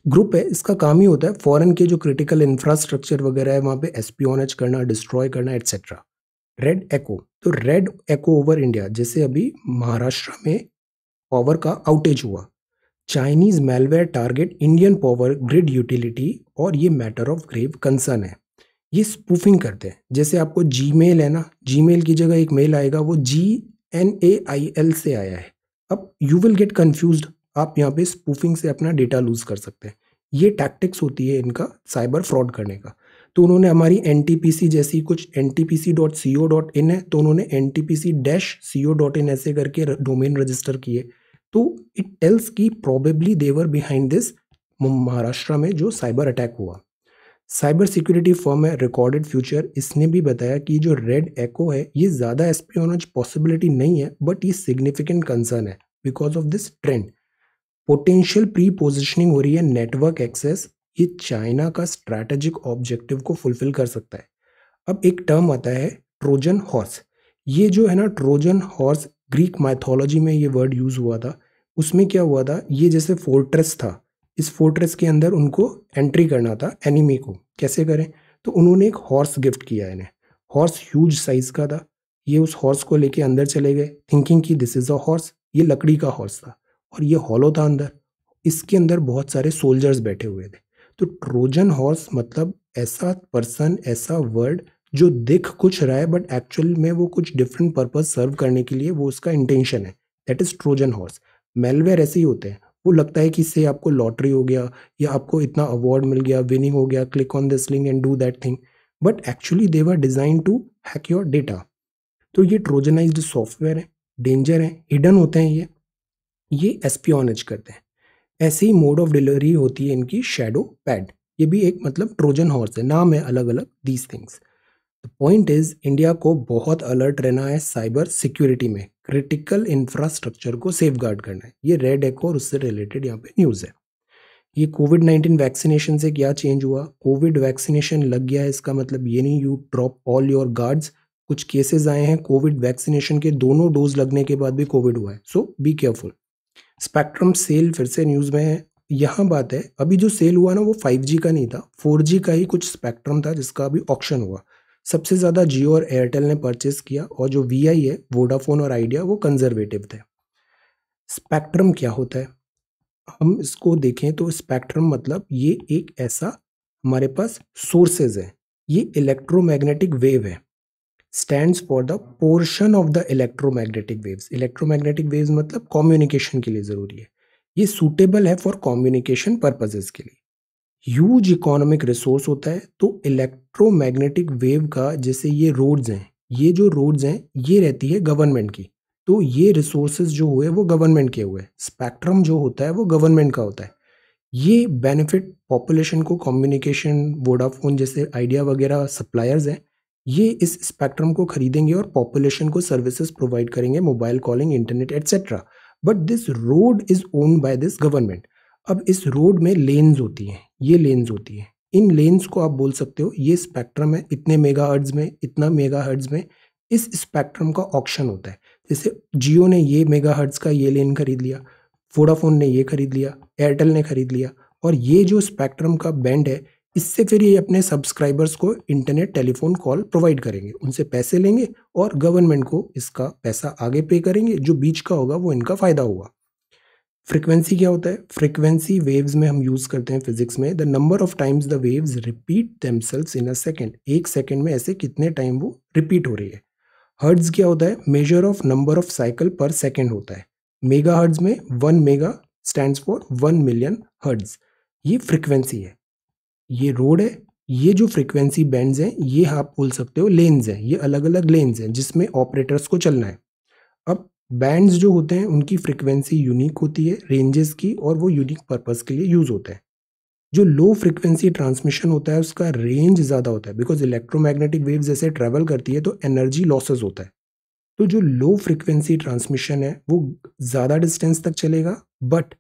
ग्रुप है इसका काम ही होता है फॉरेन के जो क्रिटिकल इंफ्रास्ट्रक्चर वगैरह है वहाँ पे एसपीओनएच करना डिस्ट्रॉय करना एट्सेट्रा रेड एको तो रेड एको ओवर इंडिया जैसे अभी महाराष्ट्र में पावर का आउटेज हुआ Chinese malware target Indian power grid utility और ये मैटर ऑफ ग्रेव कंसर्न है ये स्पूफिंग करते हैं जैसे आपको जी मेल है ना जी मेल की जगह एक मेल आएगा वो G N A I L से आया है अब यू विल गेट कन्फ्यूज आप यहाँ पे स्पूफिंग से अपना डेटा लूज कर सकते हैं ये टैक्टिक्स होती है इनका साइबर फ्रॉड करने का तो उन्होंने हमारी एन जैसी कुछ एन है तो उन्होंने एन टी ऐसे करके डोमेन रजिस्टर किए तो इट टेल्स की probably they're behind this Maharashtra में जो साइबर अटैक हुआ साइबर सिक्योरिटी फॉर्म है रिकॉर्डेड फ्यूचर इसने भी बताया कि जो रेड एको है ये ज़्यादा एस्पियोनज पॉसिबिलिटी नहीं है बट ये सिग्निफिकेंट कंसर्न है because of this trend potential pre positioning हो रही है नेटवर्क एक्सेस ये चाइना का स्ट्रैटेजिक ऑब्जेक्टिव को फुलफिल कर सकता है अब एक टर्म आता है ट्रोजन हॉर्स ये जो है ना ट्रोजन हॉर्स ग्रीक माइथोलॉजी में ये वर्ड यूज़ हुआ था उसमें क्या हुआ था ये जैसे फोर्ट्रेस था इस फोर्ट्रेस के अंदर उनको एंट्री करना था एनिमी को कैसे करें तो उन्होंने एक हॉर्स गिफ्ट किया इन्हें हॉर्स ह्यूज साइज का था ये उस हॉर्स को लेके अंदर चले गए थिंकिंग कि दिस इज़ अ हॉर्स ये लकड़ी का हॉर्स था और ये हॉलो था अंदर इसके अंदर बहुत सारे सोल्जर्स बैठे हुए थे तो ट्रोजन हॉर्स मतलब ऐसा पर्सन ऐसा वर्ड जो दिख कुछ रहा है बट एक्चुअल में वो कुछ डिफरेंट पर्पज सर्व करने के लिए वो उसका इंटेंशन है that is Trojan horse malware ऐसे ही होते हैं वो लगता है कि इससे आपको लॉटरी हो गया या आपको इतना अवार्ड मिल गया विनिंग हो गया click on this link and do that thing but actually they were designed to hack your data तो ये ट्रोजनाइज्ड सॉफ्टवेयर है डेंजर है हिडन होते हैं ये ये ऑनज करते हैं ऐसे ही मोड ऑफ डिलीवरी होती है इनकी शेडो पैड ये भी एक मतलब ट्रोजन हॉर्स है नाम है अलग अलग these things point is India को बहुत अलर्ट रहना है साइबर सिक्योरिटी में क्रिटिकल इंफ्रास्ट्रक्चर को सेफ करना है ये रेड एक और उससे रिलेटेड यहाँ पे न्यूज़ है ये कोविड नाइन्टीन वैक्सीनेशन से क्या चेंज हुआ कोविड वैक्सीनेशन लग गया है इसका मतलब ये नहीं you drop all your guards कुछ केसेस आए हैं कोविड वैक्सीनेशन के दोनों डोज लगने के बाद भी कोविड हुआ है so be careful spectrum sale फिर से न्यूज़ में है यहाँ बात है अभी जो सेल हुआ ना वो 5G का नहीं था 4G का ही कुछ स्पेक्ट्रम था जिसका अभी ऑप्शन हुआ सबसे ज़्यादा जियो और एयरटेल ने परचेस किया और जो वी आई है वोडाफोन और आइडिया वो कंजर्वेटिव थे स्पेक्ट्रम क्या होता है हम इसको देखें तो स्पेक्ट्रम मतलब ये एक ऐसा हमारे पास सोर्सेज मतलब है ये इलेक्ट्रोमैग्नेटिक वेव है stands for the portion of the electromagnetic waves electromagnetic waves मतलब कम्युनिकेशन के लिए ज़रूरी है ये सूटेबल है फॉर कम्युनिकेशन पर्पजेज के लिए ह्यूज इकोनॉमिक रिसोर्स होता है तो इलेक्ट्रोमैग्नेटिक वेव का जैसे ये रोड्स हैं ये जो रोड्स हैं ये रहती है गवर्नमेंट की तो ये रिसोर्सेज जो हुए वो गवर्नमेंट के हुए स्पेक्ट्रम जो होता है वो गवर्नमेंट का होता है ये बेनिफिट पॉपुलेशन को कम्युनिकेशन वोडाफोन जैसे आइडिया वगैरह सप्लायर्स हैं ये इस स्पेक्ट्रम को खरीदेंगे और पॉपुलेशन को सर्विसेज प्रोवाइड करेंगे mobile calling internet etcetera but this road is own by this government अब इस रोड में लेन्स होती हैं ये लेन्स होती हैं इन लेन्स को आप बोल सकते हो ये स्पेक्ट्रम है इतने मेगा हर्ड्स में इतना मेगा हर्ड्स में इस स्पेक्ट्रम का ऑप्शन होता है जैसे जियो ने ये मेगा हर्ट्स का ये लेन खरीद लिया वोडाफोन ने ये खरीद लिया एयरटेल ने खरीद लिया और ये जो स्पेक्ट्रम का बैंड है इससे फिर ये अपने सब्सक्राइबर्स को इंटरनेट टेलीफोन कॉल प्रोवाइड करेंगे उनसे पैसे लेंगे और गवर्नमेंट को इसका पैसा आगे पे करेंगे जो बीच का होगा वो इनका फ़ायदा होगा फ्रिक्वेंसी क्या होता है फ्रिक्वेंसी वेव्स में हम यूज़ करते हैं फिजिक्स में the number of times the waves repeat themselves in a second एक सेकेंड में ऐसे कितने टाइम वो रिपीट हो रही है हर्ड्स क्या होता है measure of number of cycle per second होता है मेगा हर्ड्स में one mega stand for one million hertz ये फ्रिक्वेंसी है ये रोड है ये जो फ्रिक्वेंसी बैंड हैं ये आप बोल सकते हो लेंस हैं ये अलग अलग लेंस हैं जिसमें ऑपरेटर्स को चलना है बैंड्स जो होते हैं उनकी फ्रिक्वेंसी यूनिक होती है रेंजेस की और वो यूनिक पर्पस के लिए यूज़ होते हैं जो लो फ्रिक्वेंसी ट्रांसमिशन होता है उसका रेंज ज़्यादा होता है बिकॉज इलेक्ट्रोमैग्नेटिक वेव जैसे ट्रेवल करती है तो एनर्जी लॉसेज होता है तो जो लो फ्रिक्वेंसी ट्रांसमिशन है वो ज़्यादा डिस्टेंस तक चलेगा बट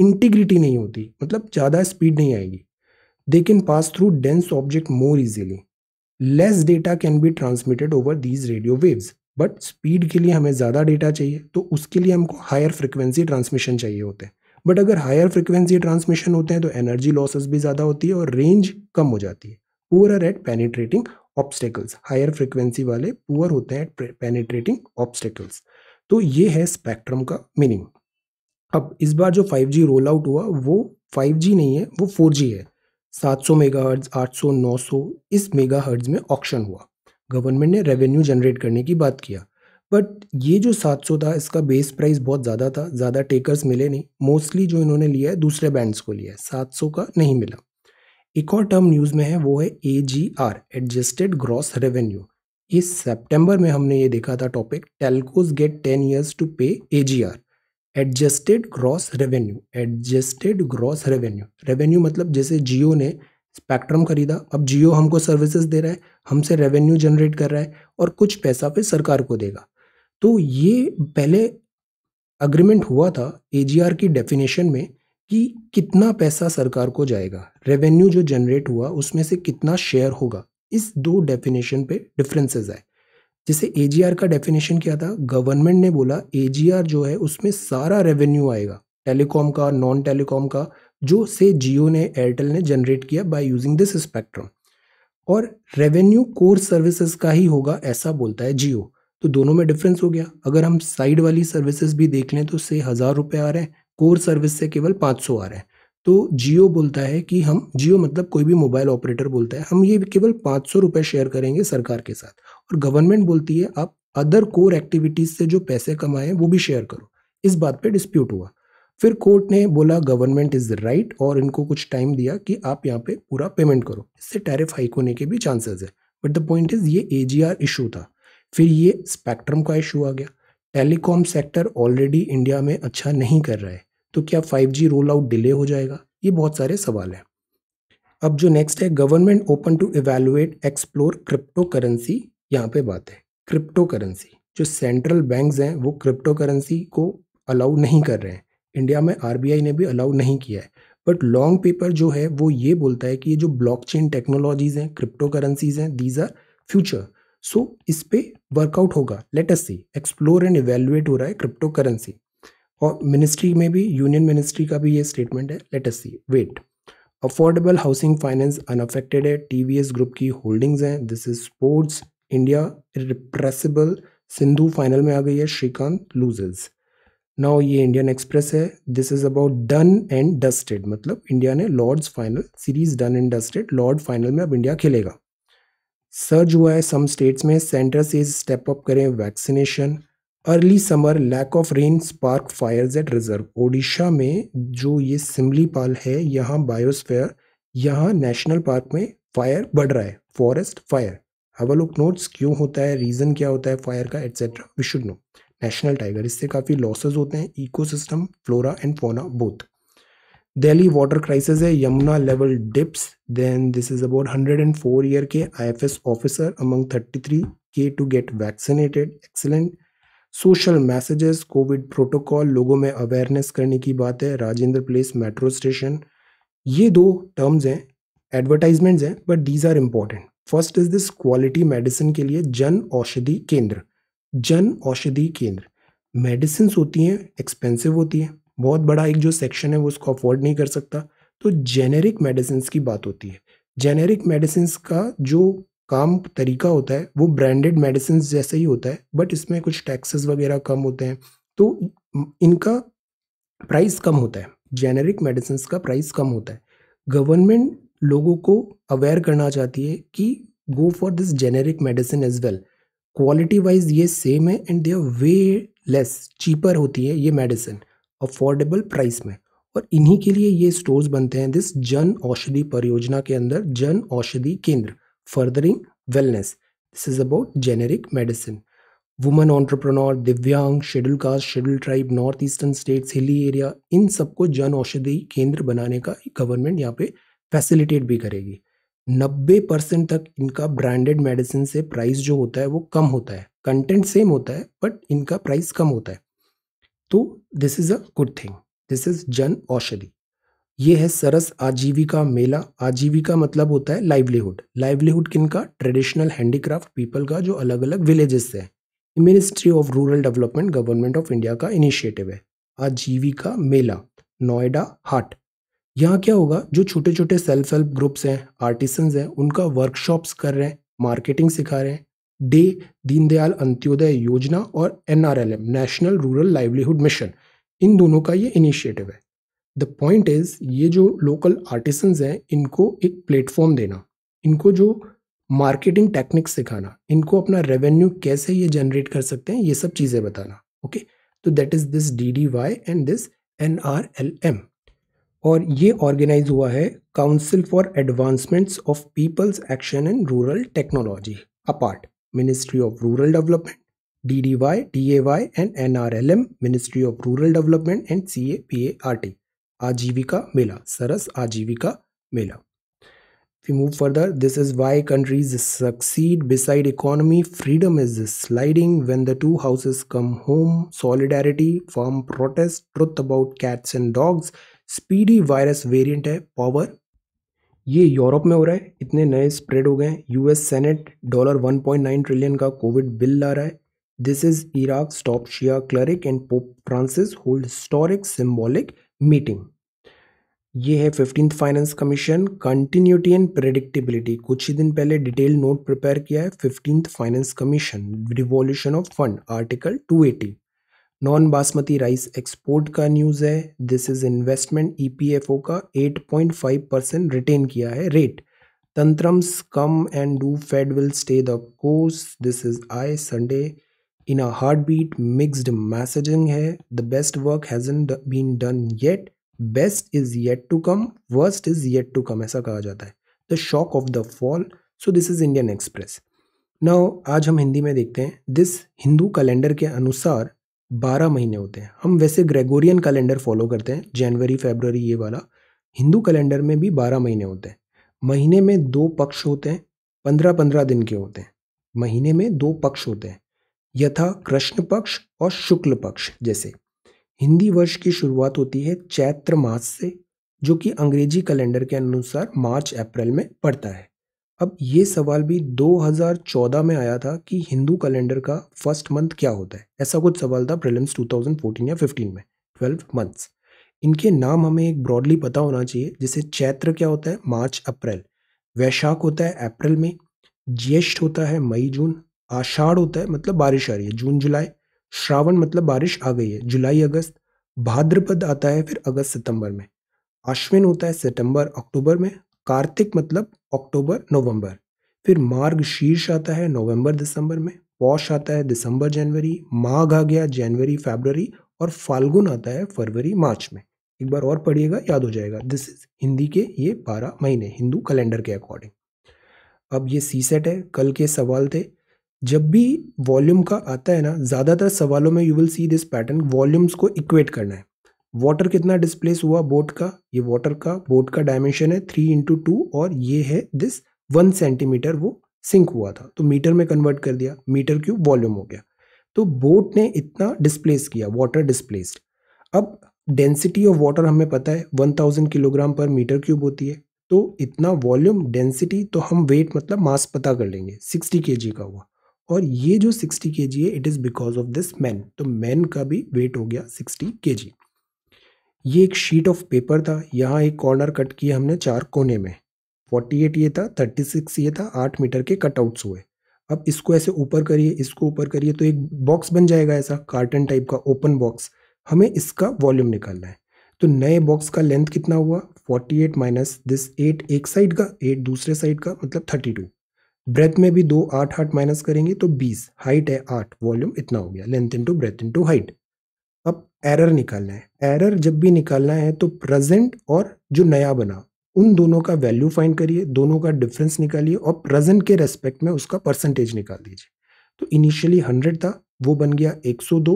इंटीग्रिटी नहीं होती मतलब ज़्यादा स्पीड नहीं आएगी they can pass through dense object more easily less data can be transmitted over these radio waves but speed के लिए हमें ज़्यादा डेटा चाहिए तो उसके लिए हमको हायर फ्रिक्वेंसी ट्रांसमिशन चाहिए होते हैं बट अगर हायर फ्रिक्वेंसी ट्रांसमिशन होते हैं तो एनर्जी लॉसेस भी ज़्यादा होती है और रेंज कम हो जाती है poor at penetrating obstacles higher frequency वाले पुअर होते हैं एट पेनीट्रेटिंग ऑब्स्टेकल्स तो ये है स्पेक्ट्रम का मीनिंग अब इस बार जो 5G रोल आउट हुआ वो 5G नहीं है वो 4G है 700 मेगाहर्ट्ज 800 सौ इस मेगा में ऑक्शन हुआ गवर्नमेंट ने रेवेन्यू जनरेट करने की बात किया बट ये जो 700 था इसका बेस प्राइस बहुत ज़्यादा था ज़्यादा टेकर्स मिले नहीं मोस्टली जो इन्होंने लिया है दूसरे बैंड्स को लिया है सात का नहीं मिला एक और टर्म न्यूज़ में है वो है A G R adjusted gross revenue इस सेप्टेम्बर में हमने ये देखा था topic telcos get ten years to pay A G R adjusted gross revenue adjusted gross revenue revenue मतलब जैसे जियो ने स्पेक्ट्रम खरीदा अब जियो हमको सर्विसेज दे रहा है हमसे रेवेन्यू जनरेट कर रहा है और कुछ पैसा फिर सरकार को देगा तो ये पहले अग्रीमेंट हुआ था एजीआर की डेफिनेशन में कि कितना पैसा सरकार को जाएगा रेवेन्यू जो जनरेट हुआ उसमें से कितना शेयर होगा इस दो डेफिनेशन पे डिफरेंसेस आए जैसे ए का डेफिनेशन क्या था गवर्नमेंट ने बोला ए जो है उसमें सारा रेवेन्यू आएगा टेलीकॉम का नॉन टेलीकॉम का जो से जियो ने एयरटेल ने जनरेट किया बाय यूजिंग दिस स्पेक्ट्रम और रेवेन्यू कोर सर्विसेज का ही होगा ऐसा बोलता है जियो तो दोनों में डिफरेंस हो गया अगर हम साइड वाली सर्विसेज भी देख लें तो से हज़ार रुपये आ रहे हैं कोर सर्विस से केवल पाँच सौ आ रहे हैं तो जियो बोलता है कि हम जियो मतलब कोई भी मोबाइल ऑपरेटर बोलता है हम ये केवल पाँच सौ रुपये शेयर करेंगे सरकार के साथ और गवर्नमेंट बोलती है आप अदर कोर एक्टिविटीज़ से जो पैसे कमाएं वो भी शेयर करो इस बात पे डिस्प्यूट हुआ फिर कोर्ट ने बोला गवर्नमेंट इज़ राइट और इनको कुछ टाइम दिया कि आप यहाँ पे पूरा पेमेंट करो इससे टैरिफ हाइक होने के भी चांसेस है बट द पॉइंट इज़ ये ए इशू था फिर ये स्पेक्ट्रम का इशू आ गया टेलीकॉम सेक्टर ऑलरेडी इंडिया में अच्छा नहीं कर रहा है तो क्या जी रोल आउट डिले हो जाएगा ये बहुत सारे सवाल हैं अब जो नेक्स्ट है government open to evaluate explore crypto currency यहाँ पे बात है क्रिप्टो करेंसी जो सेंट्रल बैंक्स हैं वो क्रिप्टो करेंसी को अलाउ नहीं कर रहे हैं इंडिया में आर ने भी अलाउ नहीं किया है बट लॉन्ग पेपर जो है वो ये बोलता है कि ये जो ब्लॉकचेन टेक्नोलॉजीज हैं क्रिप्टो करेंसीज हैं दीज आर फ्यूचर सो इस पर वर्कआउट होगा let us see explore and evaluate हो रहा है क्रिप्टो करेंसी और मिनिस्ट्री में भी यूनियन मिनिस्ट्री का भी ये स्टेटमेंट है let us see wait affordable housing finance unaffected है एस ग्रुप की होल्डिंग्स हैं this is sports India irrepressible Sindhu final में आ गई है श्रीकांत लूजेज नाउ ये इंडियन एक्सप्रेस है this is about done and dusted मतलब इंडिया ने Lord's final series done and dusted Lord final में अब इंडिया खेलेगा सर्ज हुआ है सम स्टेट्स में सेंटर से स्टेप अप करें vaccination early summer lack of rain spark fire at reserve Odisha में जो ये सिमली पाल है यहाँ बायोस्फेयर यहाँ नेशनल पार्क में फायर बढ़ रहा है फॉरेस्ट फायर अवलोक नोट्स क्यों होता है रीज़न क्या होता है फायर का etcetera we should know national tiger इससे काफ़ी लॉसेज होते हैं ecosystem flora and fauna both Delhi water crisis है Yamuna level dips then this is about hundred and four year के S officer among thirty three के to get vaccinated excellent social messages covid protocol लोगों में awareness करने की बात है Rajendra place metro station ये दो टर्म्स हैं एडवर्टाइजमेंट्स हैं but these are important first is this quality medicine के लिए जन औषधि केंद्र जन औषधि केंद्र मेडिसिन होती हैं एक्सपेंसिव होती हैं बहुत बड़ा एक जो सेक्शन है वो उसको अफोर्ड नहीं कर सकता तो जेनेरिक मेडिसिन की बात होती है जेनेरिक मेडिसिन का जो काम तरीका होता है वो ब्रांडेड मेडिसिन जैसे ही होता है बट इसमें कुछ टैक्सेस वगैरह कम होते हैं तो इनका प्राइस कम होता है जेनेरिक मेडिसिन का प्राइस कम होता है गवर्नमेंट लोगों को अवेयर करना चाहती है कि go for this generic medicine as well quality wise ये सेम है and they are way less cheaper होती है ये मेडिसिन अफोर्डेबल प्राइस में और इन्हीं के लिए ये स्टोर्स बनते हैं दिस जन औषधि परियोजना के अंदर Jan Aushadhi Kendra furthering wellness this is about generic medicine women entrepreneur दिव्यांग schedule caste schedule tribe north eastern states hilly area इन सबको जन औषधि केंद्र बनाने का गवर्नमेंट यहाँ पे फैसिलिटेट भी करेगी नब्बे परसेंट तक इनका ब्रांडेड मेडिसिन से प्राइस जो होता है वो कम होता है कंटेंट सेम होता है बट इनका प्राइस कम होता है तो this is a good thing this is Jan Aushadhi ये है सरस आजीविका मेला आजीविका मतलब होता है लाइवलीहुड लाइवलीहुड किन का ट्रेडिशनल हैंडीक्राफ्ट पीपल का जो अलग अलग विलेजेस से है ministry of rural development government of India का इनिशिएटिव है आजीविका मेला नोएडा हाट यहाँ क्या होगा जो छोटे छोटे सेल्फ हेल्प ग्रुप्स हैं आर्टिसंस हैं उनका वर्कशॉप्स कर रहे हैं मार्केटिंग सिखा रहे हैं डे दीनदयाल अंत्योदय योजना और an national rural livelihood mission इन दोनों का ये इनिशिएटिव है द पॉइंट इज़ ये जो लोकल आर्टिसंस हैं इनको एक प्लेटफॉर्म देना इनको जो मार्केटिंग टेक्निक्स सिखाना इनको अपना रेवेन्यू कैसे ये जनरेट कर सकते हैं ये सब चीज़ें बताना ओके तो that is this D D Y and this N R L M और ये ऑर्गेनाइज हुआ है council for advancements of people's action in rural technology apart ministry of rural development D D Y D A Y and N R L M ministry of rural development and C A P A R T Aajeevika Mela Saras Aajeevika Mela we move further this is why countries succeed beside economy freedom is sliding when the two houses come home solidarity form protest truth about cats and dogs speedy virus variant है power ये Europe में हो रहा है इतने नए spread हो गए हैं यूएस सेनेट डॉलर 1.9 ट्रिलियन का कोविड बिल ला रहा है this is Iraq stop Shia cleric and Pope Francis hold historic symbolic meeting ये है fifteenth finance commission continuity and predictability कुछ ही दिन पहले डिटेल नोट प्रिपेयर किया है fifteenth finance commission revolution of fund article eighty non basmati rice export का news है दिस इज़ इन्वेस्टमेंट ईपीएफओ का 8.5 परसेंट रिटेन किया है rate tantrums come and do Fed will stay the course this is Eye Sunday in a heartbeat mixed messaging है the best work hasn't been done yet best is yet to come worst is yet to come ऐसा कहा जाता है the shock of the fall so this is Indian Express now आज हम हिंदी में देखते हैं दिस हिंदू कैलेंडर के अनुसार बारह महीने होते हैं हम वैसे ग्रेगोरियन कैलेंडर फॉलो करते हैं जनवरी फेबररी ये वाला हिंदू कैलेंडर में भी बारह महीने होते हैं महीने में दो पक्ष होते हैं पंद्रह पंद्रह दिन के होते हैं महीने में दो पक्ष होते हैं यथा कृष्ण पक्ष और शुक्ल पक्ष जैसे हिंदी वर्ष की शुरुआत होती है चैत्र मास से जो कि अंग्रेजी कैलेंडर के अनुसार मार्च अप्रैल में पड़ता है अब ये सवाल भी 2014 में आया था कि हिंदू कैलेंडर का फर्स्ट मंथ क्या होता है ऐसा कुछ सवाल था प्रिलिम्स 2014 या 15 में 12 मंथ्स इनके नाम हमें एक ब्रॉडली पता होना चाहिए जैसे चैत्र क्या होता है मार्च अप्रैल वैशाख होता है अप्रैल में ज्येष्ठ होता है मई जून आषाढ़ होता है मतलब बारिश आ रही है जून जुलाई श्रावण मतलब बारिश आ गई है जुलाई अगस्त भाद्रपद आता है फिर अगस्त सितंबर में अश्विन होता है सितंबर अक्टूबर में कार्तिक मतलब अक्टूबर नवंबर फिर मार्ग शीर्ष आता है नवंबर दिसंबर में पौष आता है दिसंबर जनवरी माघ आ गया जनवरी फेबररी और फाल्गुन आता है फरवरी मार्च में एक बार और पढ़िएगा याद हो जाएगा दिस इज हिंदी के ये बारह महीने हिंदू कैलेंडर के अकॉर्डिंग अब ये सी सेट है कल के सवाल थे जब भी वॉल्यूम का आता है ना ज़्यादातर सवालों में you will see this pattern volumes को इक्वेट करना है वाटर कितना डिस्प्लेस हुआ बोट का ये वाटर का बोट का डायमेंशन है थ्री इंटू टू और ये है दिस वन सेंटीमीटर वो सिंक हुआ था तो मीटर में कन्वर्ट कर दिया मीटर क्यूब वॉल्यूम हो गया तो बोट ने इतना डिस्प्लेस किया वाटर डिस्प्लेस्ड अब डेंसिटी ऑफ वाटर हमें पता है one thousand kilogram per metre cube होती है तो इतना वॉल्यूम डेंसिटी तो हम वेट मतलब मास पता कर लेंगे सिक्सटी के का हुआ और ये जो सिक्सटी के है it is because of this man तो मैन का भी वेट हो गया सिक्सटी के जी ये एक शीट ऑफ पेपर था यहाँ एक कॉर्नर कट किया हमने चार कोने में 48 ये था 36 ये था आठ मीटर के कटआउट्स हुए अब इसको ऐसे ऊपर करिए इसको ऊपर करिए तो एक बॉक्स बन जाएगा ऐसा कार्टन टाइप का ओपन बॉक्स हमें इसका वॉल्यूम निकालना है तो नए बॉक्स का लेंथ कितना हुआ 48 एट माइनस दिस एट एक साइड का एट दूसरे साइड का मतलब 32 ब्रेथ में भी दो आठ आठ माइनस करेंगे तो 20 हाइट है आठ वॉल्यूम इतना हो गया length into breadth into height error निकालना है एरर जब भी निकालना है तो प्रेजेंट और जो नया बना उन दोनों का वैल्यू फाइंड करिए दोनों का डिफरेंस निकालिए और प्रेजेंट के रेस्पेक्ट में उसका परसेंटेज निकाल दीजिए तो इनिशियली हंड्रेड था वो बन गया एक सौ दो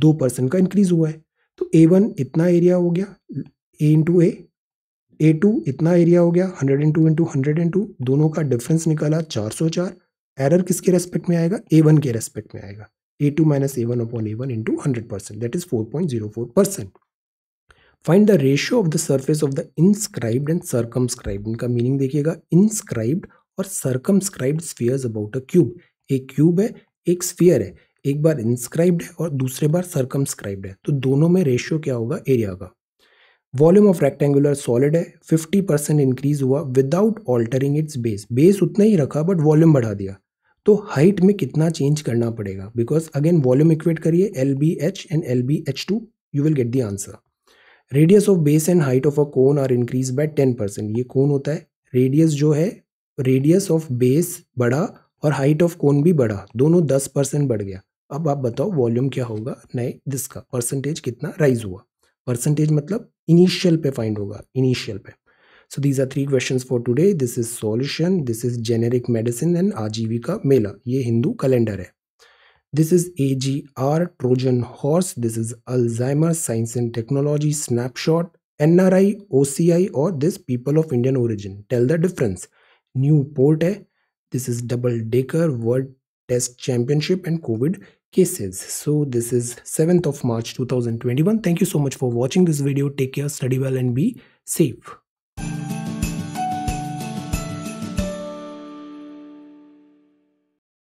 दो परसेंट का इंक्रीज हुआ है तो ए वन इतना एरिया हो गया A into A A two इतना एरिया हो गया hundred into into hundred into दोनों का डिफरेंस निकाला चार सौ चार एरर किसके रेस्पेक्ट में आएगा ए वन के रेस्पेक्ट में आएगा a2 minus a1 upon a1 into 100% that is 4.04%. Find the ratio of the surface of the inscribed and circumscribed. इनका मीनिंग देखिएगा inscribed और circumscribed spheres about a cube. एक क्यूब है एक स्फीयर है एक बार इंस्क्राइब्ड है और दूसरे बार सर्कमस्क्राइब्ड है तो दोनों में रेशियो क्या होगा एरिया का वॉल्यूम ऑफ रेक्टेंगुलर सॉलिड है 50 परसेंट इंक्रीज हुआ without altering its base base उतना ही रखा बट वॉल्यूम बढ़ा दिया तो हाइट में कितना चेंज करना पड़ेगा बिकॉज अगेन वॉल्यूम इक्वेट करिए L B H and L B H two you will get the answer radius of base and height of a cone are increase by ten percent ये cone होता है radius जो है radius of base बड़ा और height of cone भी बढ़ा दोनों दस परसेंट बढ़ गया अब आप बताओ वॉल्यूम क्या होगा नए का परसेंटेज कितना राइज हुआ परसेंटेज मतलब इनिशियल पे फाइंड होगा इनिशियल पे So these are three questions for today. This is solution. This is generic medicine and Ajivika Mela. Ye Hindu calendar hai. This is AGR Trojan horse. This is Alzheimer's science and technology snapshot. NRI, OCI or this people of Indian origin. Tell the difference. New port This is double decker world test championship and COVID cases. So this is 7th of March 2021. Thank you so much for watching this video. Take care, study well and be safe.